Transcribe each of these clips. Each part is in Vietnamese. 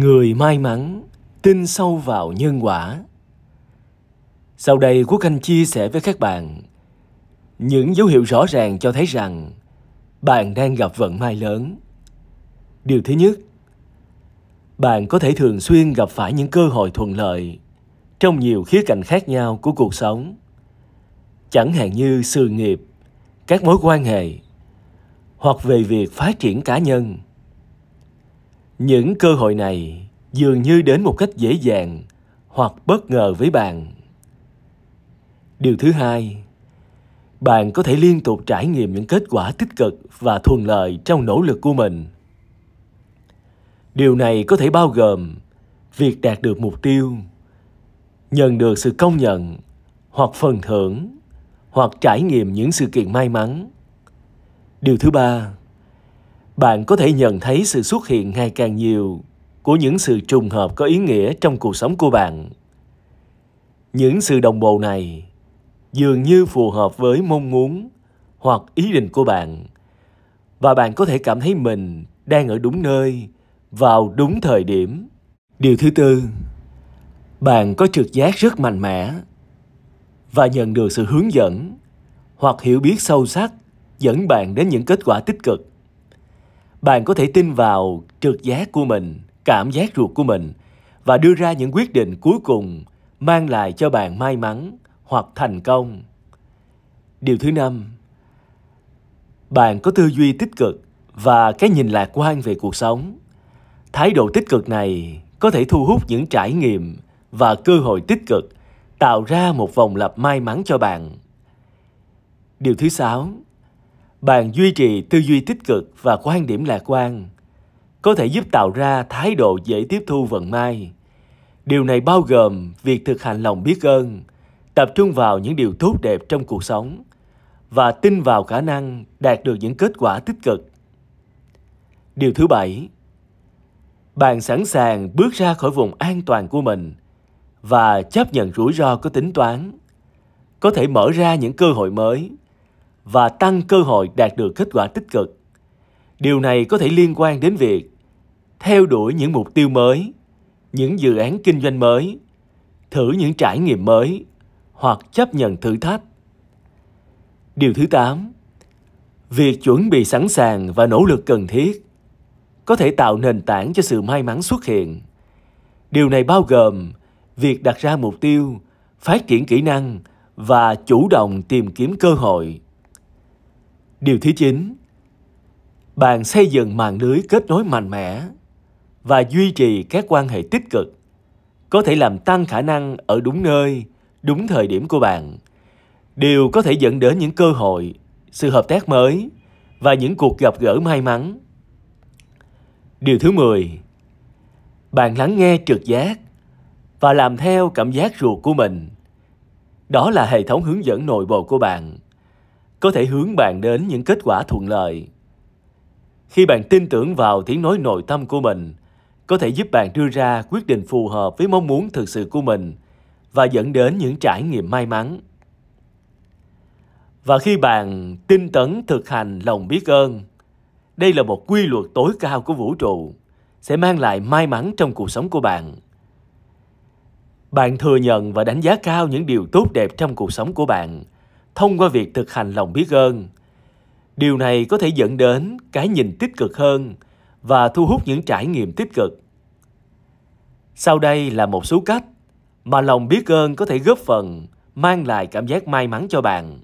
người may mắn tin sâu vào nhân quả sau đây quốc anh chia sẻ với các bạn những dấu hiệu rõ ràng cho thấy rằng bạn đang gặp vận may lớn điều thứ nhất bạn có thể thường xuyên gặp phải những cơ hội thuận lợi trong nhiều khía cạnh khác nhau của cuộc sống chẳng hạn như sự nghiệp các mối quan hệ hoặc về việc phát triển cá nhân những cơ hội này dường như đến một cách dễ dàng hoặc bất ngờ với bạn. Điều thứ hai, bạn có thể liên tục trải nghiệm những kết quả tích cực và thuận lợi trong nỗ lực của mình. Điều này có thể bao gồm việc đạt được mục tiêu, nhận được sự công nhận hoặc phần thưởng hoặc trải nghiệm những sự kiện may mắn. Điều thứ ba, bạn có thể nhận thấy sự xuất hiện ngày càng nhiều của những sự trùng hợp có ý nghĩa trong cuộc sống của bạn những sự đồng bộ này dường như phù hợp với mong muốn hoặc ý định của bạn và bạn có thể cảm thấy mình đang ở đúng nơi vào đúng thời điểm điều thứ tư bạn có trực giác rất mạnh mẽ và nhận được sự hướng dẫn hoặc hiểu biết sâu sắc dẫn bạn đến những kết quả tích cực bạn có thể tin vào trực giác của mình cảm giác ruột của mình và đưa ra những quyết định cuối cùng mang lại cho bạn may mắn hoặc thành công điều thứ năm bạn có tư duy tích cực và cái nhìn lạc quan về cuộc sống thái độ tích cực này có thể thu hút những trải nghiệm và cơ hội tích cực tạo ra một vòng lặp may mắn cho bạn điều thứ sáu bạn duy trì tư duy tích cực và quan điểm lạc quan có thể giúp tạo ra thái độ dễ tiếp thu vận may điều này bao gồm việc thực hành lòng biết ơn tập trung vào những điều tốt đẹp trong cuộc sống và tin vào khả năng đạt được những kết quả tích cực điều thứ bảy bạn sẵn sàng bước ra khỏi vùng an toàn của mình và chấp nhận rủi ro có tính toán có thể mở ra những cơ hội mới và tăng cơ hội đạt được kết quả tích cực. Điều này có thể liên quan đến việc theo đuổi những mục tiêu mới, những dự án kinh doanh mới, thử những trải nghiệm mới hoặc chấp nhận thử thách. Điều thứ 8. Việc chuẩn bị sẵn sàng và nỗ lực cần thiết có thể tạo nền tảng cho sự may mắn xuất hiện. Điều này bao gồm việc đặt ra mục tiêu, phát triển kỹ năng và chủ động tìm kiếm cơ hội Điều thứ 9 Bạn xây dựng mạng lưới kết nối mạnh mẽ và duy trì các quan hệ tích cực có thể làm tăng khả năng ở đúng nơi, đúng thời điểm của bạn. Điều có thể dẫn đến những cơ hội, sự hợp tác mới và những cuộc gặp gỡ may mắn. Điều thứ 10 Bạn lắng nghe trực giác và làm theo cảm giác ruột của mình. Đó là hệ thống hướng dẫn nội bộ của bạn có thể hướng bạn đến những kết quả thuận lợi khi bạn tin tưởng vào tiếng nói nội tâm của mình có thể giúp bạn đưa ra quyết định phù hợp với mong muốn thực sự của mình và dẫn đến những trải nghiệm may mắn và khi bạn tin tấn thực hành lòng biết ơn đây là một quy luật tối cao của vũ trụ sẽ mang lại may mắn trong cuộc sống của bạn bạn thừa nhận và đánh giá cao những điều tốt đẹp trong cuộc sống của bạn thông qua việc thực hành lòng biết ơn. Điều này có thể dẫn đến cái nhìn tích cực hơn và thu hút những trải nghiệm tích cực. Sau đây là một số cách mà lòng biết ơn có thể góp phần mang lại cảm giác may mắn cho bạn.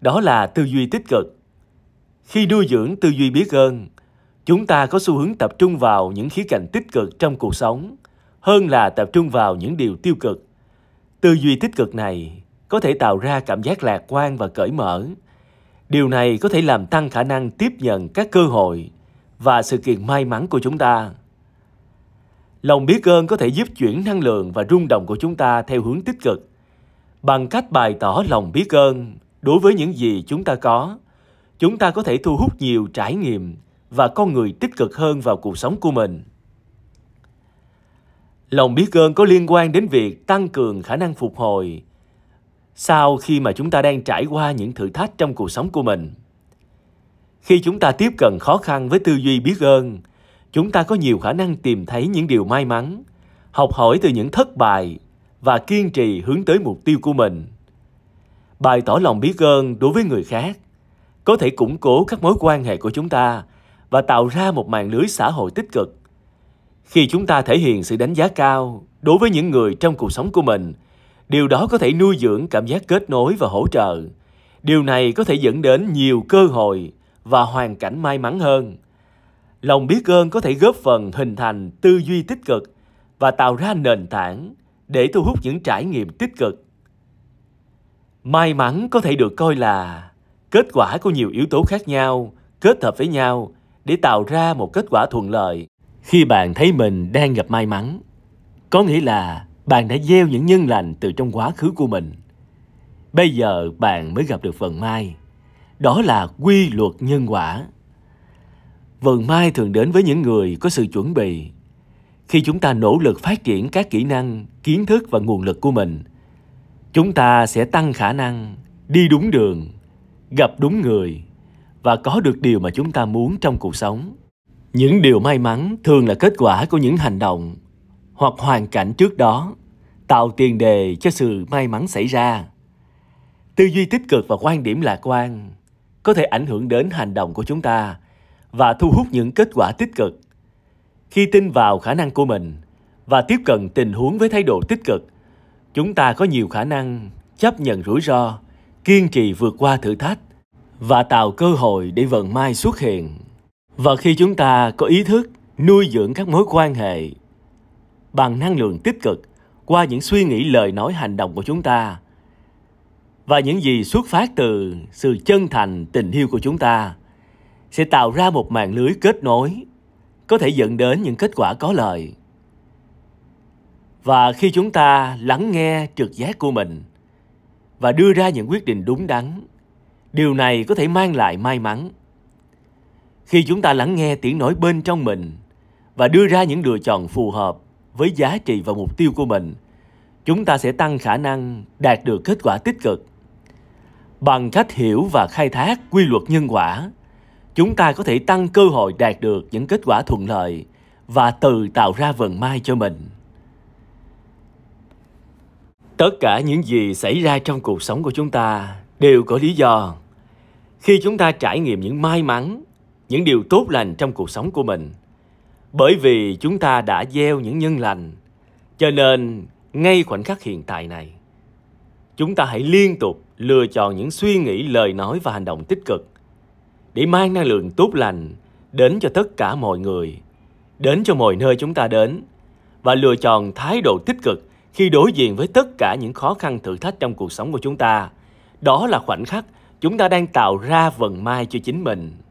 Đó là tư duy tích cực. Khi nuôi dưỡng tư duy biết ơn, chúng ta có xu hướng tập trung vào những khía cạnh tích cực trong cuộc sống hơn là tập trung vào những điều tiêu cực. Tư duy tích cực này có thể tạo ra cảm giác lạc quan và cởi mở. Điều này có thể làm tăng khả năng tiếp nhận các cơ hội và sự kiện may mắn của chúng ta. Lòng biết ơn có thể giúp chuyển năng lượng và rung động của chúng ta theo hướng tích cực bằng cách bày tỏ lòng biết ơn đối với những gì chúng ta có. Chúng ta có thể thu hút nhiều trải nghiệm và con người tích cực hơn vào cuộc sống của mình. Lòng biết ơn có liên quan đến việc tăng cường khả năng phục hồi sau khi mà chúng ta đang trải qua những thử thách trong cuộc sống của mình khi chúng ta tiếp cận khó khăn với tư duy biết ơn chúng ta có nhiều khả năng tìm thấy những điều may mắn học hỏi từ những thất bại và kiên trì hướng tới mục tiêu của mình bày tỏ lòng biết ơn đối với người khác có thể củng cố các mối quan hệ của chúng ta và tạo ra một mạng lưới xã hội tích cực khi chúng ta thể hiện sự đánh giá cao đối với những người trong cuộc sống của mình điều đó có thể nuôi dưỡng cảm giác kết nối và hỗ trợ điều này có thể dẫn đến nhiều cơ hội và hoàn cảnh may mắn hơn lòng biết ơn có thể góp phần hình thành tư duy tích cực và tạo ra nền tảng để thu hút những trải nghiệm tích cực may mắn có thể được coi là kết quả của nhiều yếu tố khác nhau kết hợp với nhau để tạo ra một kết quả thuận lợi khi bạn thấy mình đang gặp may mắn có nghĩa là bạn đã gieo những nhân lành từ trong quá khứ của mình. Bây giờ bạn mới gặp được vận may. Đó là quy luật nhân quả. Vận may thường đến với những người có sự chuẩn bị. Khi chúng ta nỗ lực phát triển các kỹ năng, kiến thức và nguồn lực của mình, chúng ta sẽ tăng khả năng đi đúng đường, gặp đúng người và có được điều mà chúng ta muốn trong cuộc sống. Những điều may mắn thường là kết quả của những hành động hoặc hoàn cảnh trước đó tạo tiền đề cho sự may mắn xảy ra tư duy tích cực và quan điểm lạc quan có thể ảnh hưởng đến hành động của chúng ta và thu hút những kết quả tích cực khi tin vào khả năng của mình và tiếp cận tình huống với thái độ tích cực chúng ta có nhiều khả năng chấp nhận rủi ro kiên trì vượt qua thử thách và tạo cơ hội để vận may xuất hiện và khi chúng ta có ý thức nuôi dưỡng các mối quan hệ bằng năng lượng tích cực qua những suy nghĩ lời nói hành động của chúng ta và những gì xuất phát từ sự chân thành tình yêu của chúng ta sẽ tạo ra một mạng lưới kết nối có thể dẫn đến những kết quả có lợi và khi chúng ta lắng nghe trực giác của mình và đưa ra những quyết định đúng đắn điều này có thể mang lại may mắn khi chúng ta lắng nghe tiếng nói bên trong mình và đưa ra những lựa chọn phù hợp với giá trị và mục tiêu của mình, chúng ta sẽ tăng khả năng đạt được kết quả tích cực. Bằng cách hiểu và khai thác quy luật nhân quả, chúng ta có thể tăng cơ hội đạt được những kết quả thuận lợi và tự tạo ra vận may cho mình. Tất cả những gì xảy ra trong cuộc sống của chúng ta đều có lý do. Khi chúng ta trải nghiệm những may mắn, những điều tốt lành trong cuộc sống của mình, bởi vì chúng ta đã gieo những nhân lành cho nên ngay khoảnh khắc hiện tại này chúng ta hãy liên tục lựa chọn những suy nghĩ lời nói và hành động tích cực để mang năng lượng tốt lành đến cho tất cả mọi người đến cho mọi nơi chúng ta đến và lựa chọn thái độ tích cực khi đối diện với tất cả những khó khăn thử thách trong cuộc sống của chúng ta đó là khoảnh khắc chúng ta đang tạo ra vận may cho chính mình